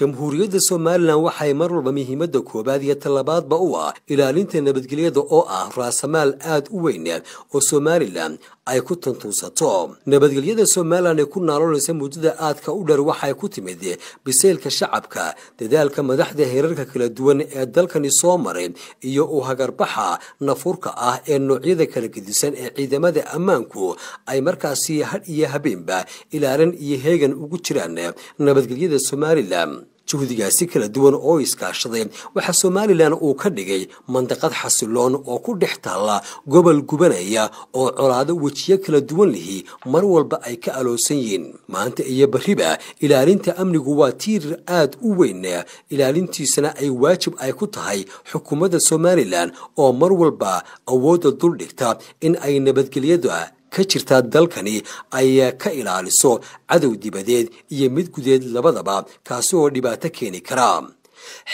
jamhuuriyadda somalilan waxay mar walba muhiimadda koowaad iyo tallabaadba u ah ilaalinta nabadgelyada oo ah raasamaal aada u weyn oo somalilan ay ku tuntuunsato nabadgelyada somalilan ee ku naalulaysa muddada aadka u dheer waxay ku timid biseylka shacabka dadaalka madaxda heerarka kala duwan ee dalkani soo maray iyo u hagarbaxa nafurka ah ee noocyada kala gedisan ee ciidamada ammaanku ay markaasi hadh iyo habeenba ilaalin iyo heegan ugu jiraan nabadgelyada somalilan juhdigaasi kala duwan oo iskaashaday waxaa somalilan uu ka dhigay mandaqad xasiloon oo ku dhex taalla gobol gubanaya oo colaado wejiyo kala duwan lihi mar walba ay ka aloosan yihiin maanta iyo berriba ilaalinta amnigu waa tiirir aad u weyn ilaalintiisana ay waajib ay ku tahay xukuumadda somalilan oo mar walba awoodda duldhigta in ay nabadgelyada ka jirta dalkani ayaa ka ilaaliso cadow dibadeed iyo mid gudeed labadaba kaasi oo dhibaato keeni kara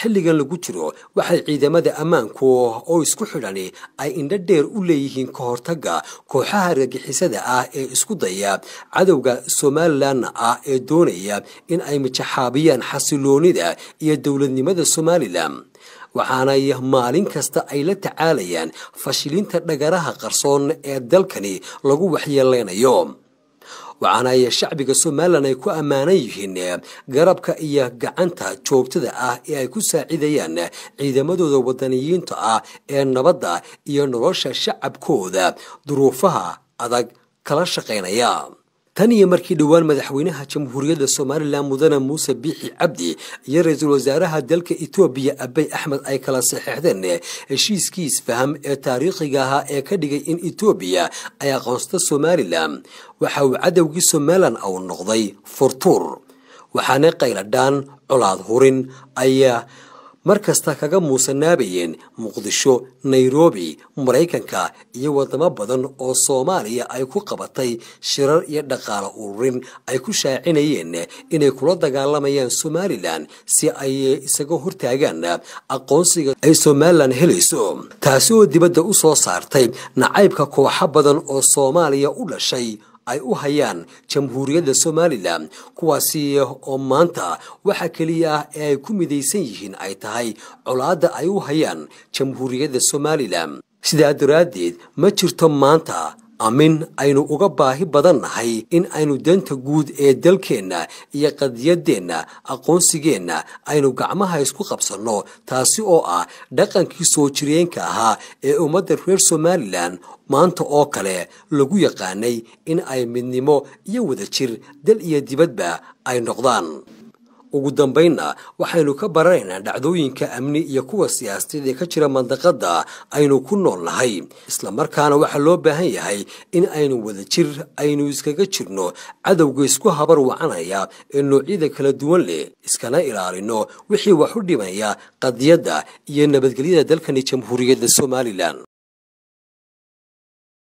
xilligan lagu jiro waxay ciidamada ammaanku oo isku xidhani ay indho dheer u leeyihiin ka kooxaha argagixisada ah ee isku daya cadowga somalilan ah ee doonaya in ay mijaxaabiyaan xasiloonida iyo dowladnimada somalilan waxaanay maalin kasta ay la tacaalayaan fashilinta dhagaraha qarsoon ee dalkani lagu waxyeeleynayo waxaana ay shacbiga somalilan ay ku ammaanan yihiin eh, garabka iyo gacanta joogtada ah ee ay ku saacidayaan eh, ciidamadooda wadaniyiinta ah ee nabadda iyo nolosha shacabkooda duruufaha adag kala shaqaynaya tan iyo markii dhowaan madaxweynaha jamhuuriyadda somalilan mudane muuse biixi cabdi iyo ra-iisul wasaaraha dalka etoobiya abey axmed ay kala saxeexdeen heshiiskiis faham ee taariikhiga ahaa ee ka dhigay in etoobiya ay aqoonsato somalilan waxa uu cadowgii somalilan uu noqday furtuur waxaana qayladhaan colaad hurin ayaa mar kasta kaga muusanaabayeen muqdisho nairobi maraykanka iyo wadamo badan oo soomaaliya ay ku qabatay shirar iyo dhaqaale ururin ay ku shaacinayeen inay kula dagaalamayaan somalilan si ay isaga hortaagaan aqoonsiga ay somalilan helayso taasi oo dibadda usoo saartay nacaybka kooxo badan oo soomaaliya u dhashay ay u hayaan jamhuuriyadda somalilan kuwaasi oo maanta waxa keliya ah ee ay ku midaysan yihiin ay tahay colaadda ay u hayaan jamhuuriyadda somalilan sidaa daraaddeed ma jirto maanta amin aynu uga baahi badan nahay in aynu danta guud ee dalkeenna iyo qadiyaddeenna aqoonsigeenna aynu gacmaha isku qabsanno taasi oo ah dhaqankii soo jireenka ahaa ee ummadda reer somalilan maanta oo kale lagu yaqaanay in ay midnimo iyo wadajir dal iyo dibadba ay noqdaan ugu dambeynna waxaynu ka baranaynaa dhacdooyinka amni iyo kuwa siyaasadeed ee ka jira mandaqada aynu ku nool nahay isla markaana waxaa loo baahan yahay in aynu wada jir aynu iskaga jirno cadowga isku habar wacanaya ee noocyada kala duwan leh iskana ilaalino wixii wax u dhimaya qadiyadda iyo nabadgelyada dalkani jamhuuriyadda somalilan